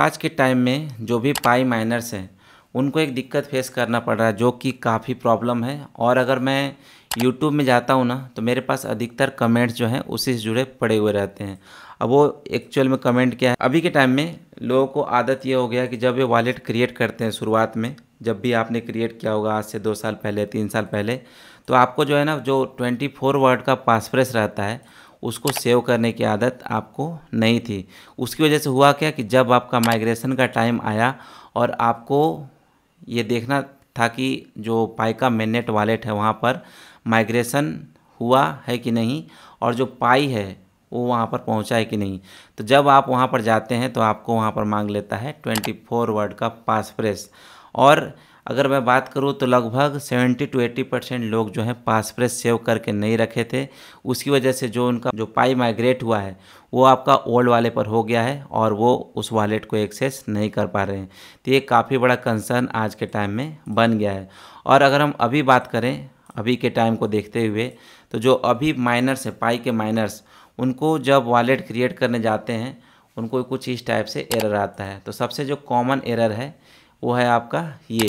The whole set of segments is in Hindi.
आज के टाइम में जो भी पाई माइनर्स हैं उनको एक दिक्कत फेस करना पड़ रहा है जो कि काफ़ी प्रॉब्लम है और अगर मैं यूट्यूब में जाता हूँ ना तो मेरे पास अधिकतर कमेंट्स जो हैं उसी से जुड़े पड़े हुए रहते हैं अब वो एक्चुअल में कमेंट क्या है अभी के टाइम में लोगों को आदत ये हो गया कि जब ये वॉलेट क्रिएट करते हैं शुरुआत में जब भी आपने क्रिएट किया होगा आज से दो साल पहले तीन साल पहले तो आपको जो है ना जो ट्वेंटी फोर वर्ड का पासफ्रेस रहता है उसको सेव करने की आदत आपको नहीं थी उसकी वजह से हुआ क्या कि जब आपका माइग्रेशन का टाइम आया और आपको ये देखना था कि जो पाई का मेन वॉलेट है वहाँ पर माइग्रेशन हुआ है कि नहीं और जो पाई है वो वहाँ पर पहुँचा है कि नहीं तो जब आप वहाँ पर जाते हैं तो आपको वहाँ पर मांग लेता है ट्वेंटी फोर वर्ड का पासप्रेस और अगर मैं बात करूँ तो लगभग 70 टू 80 परसेंट लोग जो हैं पासप्रेस सेव करके नहीं रखे थे उसकी वजह से जो उनका जो पाई माइग्रेट हुआ है वो आपका ओल्ड वाले पर हो गया है और वो उस वॉलेट को एक्सेस नहीं कर पा रहे हैं तो ये काफ़ी बड़ा कंसर्न आज के टाइम में बन गया है और अगर हम अभी बात करें अभी के टाइम को देखते हुए तो जो अभी माइनर्स हैं पाई के माइनर्स उनको जब वॉलेट क्रिएट करने जाते हैं उनको कुछ इस टाइप से एरर आता है तो सबसे जो कॉमन एरर है वो है आपका ये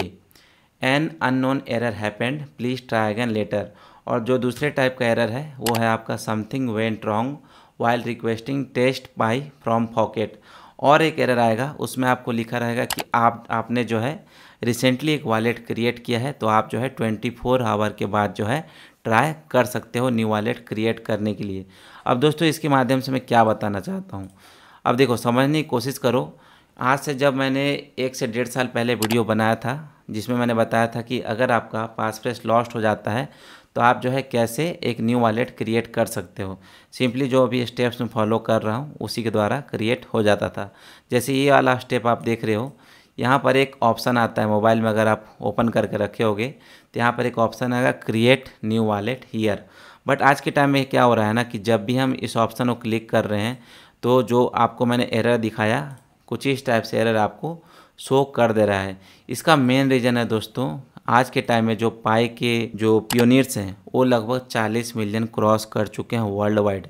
an unknown error happened please try again later और जो दूसरे टाइप का एरर है वो है आपका something went wrong while requesting test by from pocket और एक एरर आएगा उसमें आपको लिखा रहेगा कि आप आपने जो है रिसेंटली एक वॉलेट क्रिएट किया है तो आप जो है ट्वेंटी फोर आवर के बाद जो है ट्राई कर सकते हो न्यू वॉलेट क्रिएट करने के लिए अब दोस्तों इसके माध्यम से मैं क्या बताना चाहता हूँ अब देखो समझने की कोशिश करो आज से जब मैंने एक से डेढ़ साल पहले वीडियो बनाया था जिसमें मैंने बताया था कि अगर आपका पासफ्रेस लॉस्ट हो जाता है तो आप जो है कैसे एक न्यू वॉलेट क्रिएट कर सकते हो सिंपली जो अभी स्टेप्स में फॉलो कर रहा हूँ उसी के द्वारा क्रिएट हो जाता था जैसे ये वाला स्टेप आप देख रहे हो यहाँ पर एक ऑप्शन आता है मोबाइल में अगर आप ओपन करके रखे होगे तो यहाँ पर एक ऑप्शन आएगा create new wallet here but आज के टाइम में क्या हो रहा है ना कि जब भी हम इस ऑप्शन को क्लिक कर रहे हैं तो जो आपको मैंने एरर दिखाया कुछ इस टाइप से एरर आपको शो कर दे रहा है इसका मेन रीज़न है दोस्तों आज के टाइम में जो पाई के जो प्योनियर्स हैं वो लगभग 40 मिलियन क्रॉस कर चुके हैं वर्ल्ड वाइड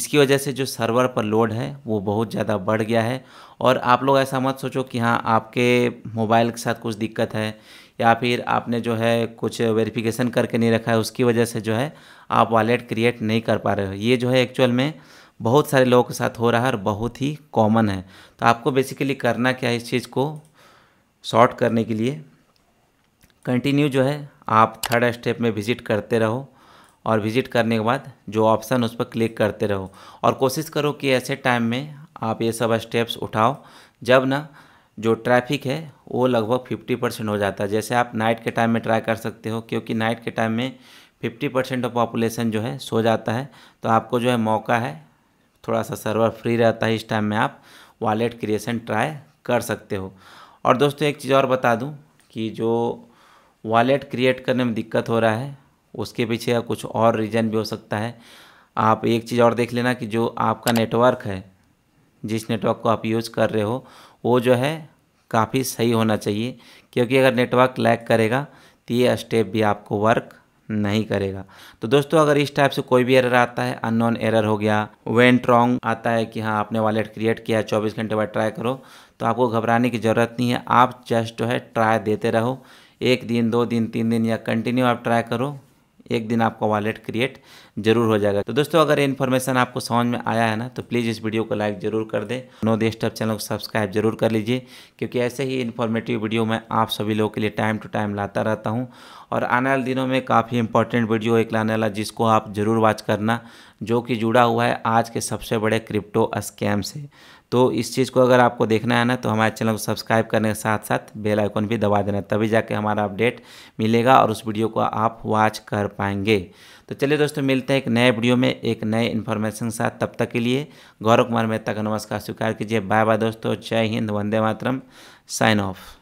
इसकी वजह से जो सर्वर पर लोड है वो बहुत ज़्यादा बढ़ गया है और आप लोग ऐसा मत सोचो कि हाँ आपके मोबाइल के साथ कुछ दिक्कत है या फिर आपने जो है कुछ वेरिफिकेशन करके नहीं रखा है उसकी वजह से जो है आप वॉलेट क्रिएट नहीं कर पा रहे हो ये जो है एक्चुअल में बहुत सारे लोगों के साथ हो रहा है और बहुत ही कॉमन है तो आपको बेसिकली करना क्या है इस चीज़ को शॉर्ट करने के लिए कंटिन्यू जो है आप थर्ड स्टेप में विज़िट करते रहो और विज़िट करने के बाद जो ऑप्शन उस पर क्लिक करते रहो और कोशिश करो कि ऐसे टाइम में आप ये सब स्टेप्स उठाओ जब ना जो ट्रैफिक है वो लगभग फिफ्टी परसेंट हो जाता है जैसे आप नाइट के टाइम में ट्राई कर सकते हो क्योंकि नाइट के टाइम में फिफ्टी परसेंट ऑफ पॉपुलेशन जो है सो जाता है तो आपको जो है मौका है थोड़ा सा सर्वर फ्री रहता है इस टाइम में आप वॉलेट क्रिएशन ट्राई कर सकते हो और दोस्तों एक चीज़ और बता दूं कि जो वॉलेट क्रिएट करने में दिक्कत हो रहा है उसके पीछे कुछ और रीज़न भी हो सकता है आप एक चीज़ और देख लेना कि जो आपका नेटवर्क है जिस नेटवर्क को आप यूज़ कर रहे हो वो जो है काफ़ी सही होना चाहिए क्योंकि अगर नेटवर्क लैग करेगा तो ये स्टेप भी आपको वर्क नहीं करेगा तो दोस्तों अगर इस टाइप से कोई भी एरर आता है अननोन एरर हो गया वेंट रॉन्ग आता है कि हाँ आपने वॉलेट क्रिएट किया चौबीस घंटे बाद ट्राई करो तो आपको घबराने की ज़रूरत नहीं है आप जस्ट जो है ट्राई देते रहो एक दिन दो दिन तीन दिन या कंटिन्यू आप ट्राई करो एक दिन आपका वॉलेट क्रिएट जरूर हो जाएगा तो दोस्तों अगर ये इन्फॉर्मेशन आपको समझ में आया है ना तो प्लीज़ इस वीडियो को लाइक जरूर कर दें नो दे स्टॉप चैनल को सब्सक्राइब जरूर कर लीजिए क्योंकि ऐसे ही इन्फॉर्मेटिव वीडियो मैं आप सभी लोगों के लिए टाइम टू टाइम लाता रहता हूँ और आने वाले दिनों में काफ़ी इंपॉर्टेंट वीडियो एक लाने वाला जिसको आप ज़रूर वॉच करना जो कि जुड़ा हुआ है आज के सबसे बड़े क्रिप्टो स्कैम से तो इस चीज़ को अगर आपको देखना है ना तो हमारे चैनल को सब्सक्राइब करने के साथ साथ बेल आइकन भी दबा देना तभी जाके हमारा अपडेट मिलेगा और उस वीडियो को आप वॉच कर पाएंगे तो चलिए दोस्तों मिलते हैं एक नए वीडियो में एक नए इन्फॉर्मेशन के साथ तब तक के लिए गौरव कुमार मेहता का नमस्कार स्वीकार कीजिए बाय बाय दोस्तों जय हिंद वंदे मातरम साइन ऑफ